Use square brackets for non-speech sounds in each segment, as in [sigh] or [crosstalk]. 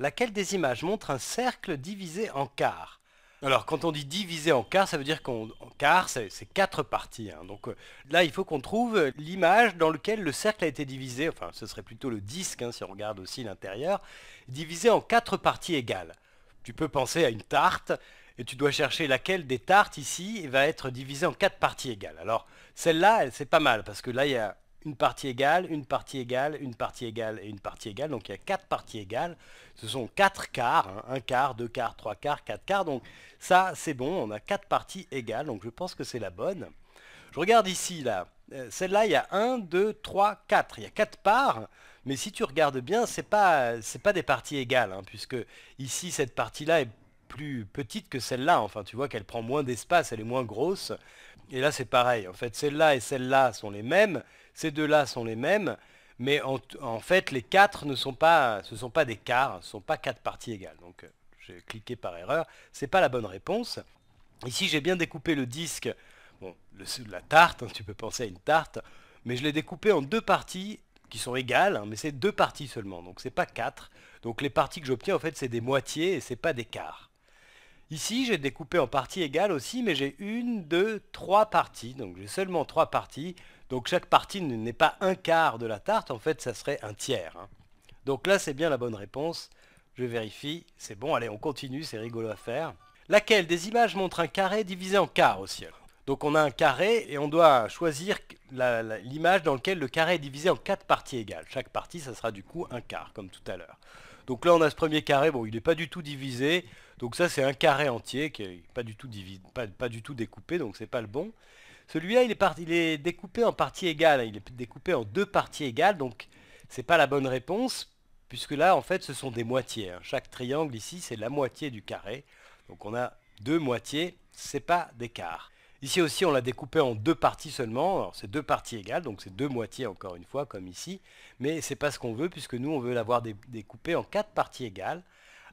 laquelle des images montre un cercle divisé en quarts. Alors quand on dit divisé en quarts, ça veut dire qu'en quarts, c'est quatre parties. Hein. Donc euh, là, il faut qu'on trouve l'image dans laquelle le cercle a été divisé, enfin ce serait plutôt le disque hein, si on regarde aussi l'intérieur, divisé en quatre parties égales. Tu peux penser à une tarte, et tu dois chercher laquelle des tartes ici va être divisée en quatre parties égales. Alors celle-là, c'est pas mal, parce que là, il y a une partie égale, une partie égale, une partie égale et une partie égale. Donc il y a quatre parties égales. Ce sont quatre quarts, hein. un quart, deux quarts, trois quarts, quatre quarts. Donc ça, c'est bon, on a quatre parties égales. Donc je pense que c'est la bonne. Je regarde ici, là. Euh, celle-là, il y a 1, 2, 3, 4. Il y a quatre parts. Mais si tu regardes bien, ce n'est pas, pas des parties égales, hein, puisque ici, cette partie-là est plus petite que celle-là. Enfin, tu vois qu'elle prend moins d'espace, elle est moins grosse. Et là, c'est pareil. En fait, celle-là et celle-là sont les mêmes. Ces deux-là sont les mêmes. Mais en, fait, les quatre ne sont pas, ce sont pas des quarts, ce sont pas quatre parties égales. Donc, euh, j'ai cliqué par erreur. C'est pas la bonne réponse. Ici, j'ai bien découpé le disque. Bon, la tarte, hein, tu peux penser à une tarte. Mais je l'ai découpé en deux parties qui sont égales, hein, mais c'est deux parties seulement, donc c'est pas quatre. Donc les parties que j'obtiens, en fait, c'est des moitiés et c'est pas des quarts. Ici, j'ai découpé en parties égales aussi, mais j'ai une, deux, trois parties. Donc j'ai seulement trois parties. Donc chaque partie n'est pas un quart de la tarte, en fait ça serait un tiers. Hein. Donc là c'est bien la bonne réponse. Je vérifie, c'est bon, allez on continue, c'est rigolo à faire. Laquelle des images montre un carré divisé en quart au ciel donc on a un carré et on doit choisir l'image dans laquelle le carré est divisé en quatre parties égales. Chaque partie, ça sera du coup un quart, comme tout à l'heure. Donc là, on a ce premier carré, bon, il n'est pas du tout divisé. Donc ça, c'est un carré entier qui n'est pas, du tout pas, du tout découpé, donc c'est pas le bon. Celui-là, il, il, est découpé en parties égales. Hein. Il est découpé en deux parties égales, donc c'est pas la bonne réponse, puisque là, en fait, ce sont des moitiés. Hein. Chaque triangle ici, c'est la moitié du carré. Donc on a deux moitiés, c'est pas des quarts. Ici aussi, on l'a découpé en deux parties seulement. c'est deux parties égales, donc c'est deux moitiés encore une fois, comme ici. Mais ce n'est pas ce qu'on veut, puisque nous, on veut l'avoir découpé en quatre parties égales.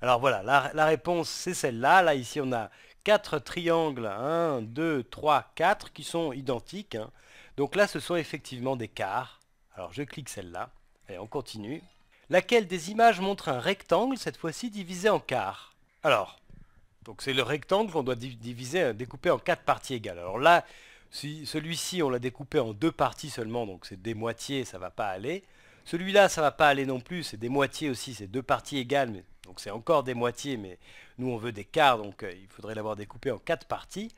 Alors voilà, la, réponse, c'est celle-là. Là, ici, on a quatre triangles, 1, 2, 3, 4, qui sont identiques. Hein. Donc là, ce sont effectivement des quarts. Alors, je clique celle-là, et on continue. Laquelle des images montre un rectangle, cette fois-ci divisé en quarts Alors, donc c'est le rectangle qu'on doit diviser, euh, découper en quatre parties égales. Alors là, si celui-ci, on l'a découpé en deux parties seulement, donc c'est des moitiés, ça ne va pas aller. Celui-là, ça ne va pas aller non plus, c'est des moitiés aussi, c'est deux parties égales, donc c'est encore des moitiés, mais nous on veut des quarts, donc euh, il faudrait l'avoir découpé en quatre parties.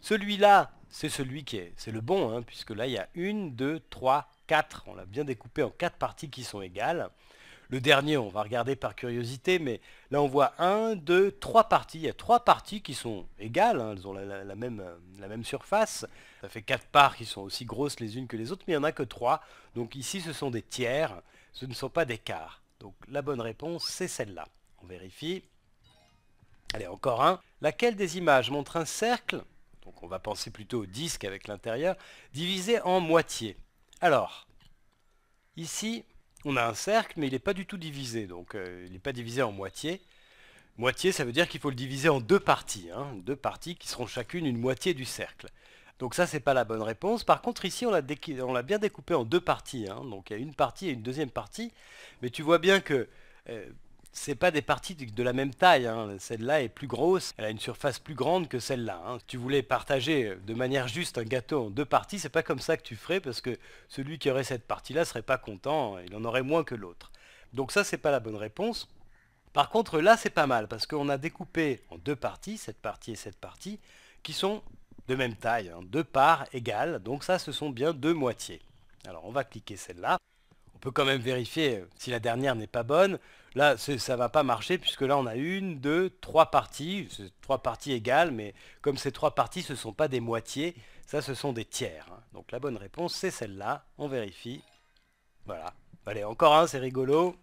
Celui-là, c'est celui qui est, c'est le bon, hein, puisque là il y a une, deux, trois, quatre, on l'a bien découpé en quatre parties qui sont égales. Le dernier, on va regarder par curiosité, mais là on voit 1, 2, 3 parties. Il y a 3 parties qui sont égales, hein. elles ont euh, la, même, surface. Ça fait quatre parts qui sont aussi grosses les unes que les autres, mais il n'y en a que trois. Donc ici ce sont des tiers, ce ne sont pas des quarts. Donc la bonne réponse c'est celle-là. On vérifie. Allez, encore un. Laquelle des images montre un cercle, donc on va penser plutôt au disque avec l'intérieur, divisé en moitié Alors, ici, on a un cercle, mais il n'est pas du tout divisé, donc euh, il n'est pas divisé en moitié. Moitié, ça veut dire qu'il faut le diviser en deux parties, hein, deux parties qui seront chacune une moitié du cercle. Donc ça, c'est pas la bonne réponse. Par contre, ici, on l'a bien découpé en deux parties, hein. donc il y a une partie et une deuxième partie, mais tu vois bien que euh, c'est pas des parties de la même taille. Hein. Celle-là est plus grosse, elle a une surface plus grande que celle-là. Hein. Si tu voulais partager euh, de manière juste un gâteau en deux parties, c'est pas comme ça que tu ferais parce que celui qui aurait cette partie-là serait pas content, il en aurait moins que l'autre. Donc ça, c'est pas la bonne réponse. Par contre, là, c'est pas mal parce qu'on a découpé en deux parties, cette partie et cette partie, qui sont de même taille, hein. deux parts égales. Donc ça, ce sont bien deux moitiés. Alors on va cliquer celle-là on peut quand même vérifier euh, si la dernière n'est pas bonne. Là, ça va pas marcher puisque là, on a une, deux, trois parties. Trois parties égales, mais comme ces trois parties, ce ne sont pas des moitiés, ça, ce sont des tiers. Hein. Donc la bonne réponse, c'est celle-là. On vérifie. Voilà. Allez, encore un, c'est rigolo.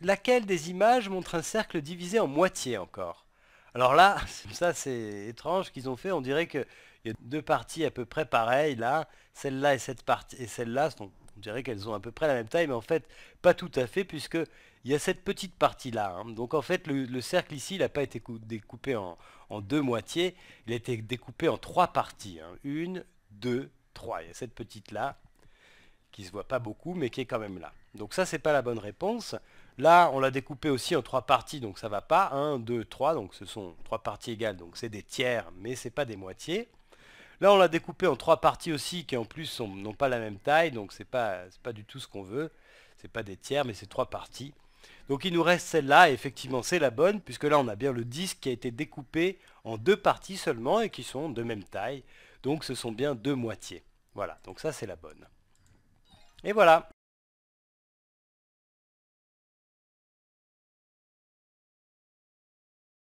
Laquelle des images montre un cercle divisé en moitié encore Alors là, [laughs] ça c'est étrange qu'ils ont fait. On dirait qu'il y a deux parties à peu près pareilles là. Celle-là et cette partie et celle-là sont on dirait qu'elles ont à peu près la même taille, mais en fait, pas tout à fait, puisque il y a cette petite partie-là. Hein. Donc en fait, le, cercle ici, il n'a pas été découpé en, deux moitiés, il a été découpé en trois parties. Hein. Une, deux, trois. Il y a cette petite-là, qui se voit pas beaucoup, mais qui est quand même là. Donc ça, n'est pas la bonne réponse. Là, on l'a découpé aussi en trois parties, donc ça va pas. Un, deux, trois, donc ce sont trois parties égales, donc c'est des tiers, mais ce n'est pas des moitiés. Là, on l'a découpé en trois parties aussi, qui en plus n'ont pas la même taille, donc c'est pas, pas du tout ce qu'on veut. Ce n'est pas des tiers, mais c'est trois parties. Donc il nous reste celle-là, et effectivement c'est la bonne, puisque là on a bien le disque qui a été découpé en deux parties seulement, et qui sont de même taille. Donc ce sont bien deux moitiés. Voilà, donc ça c'est la bonne. Et voilà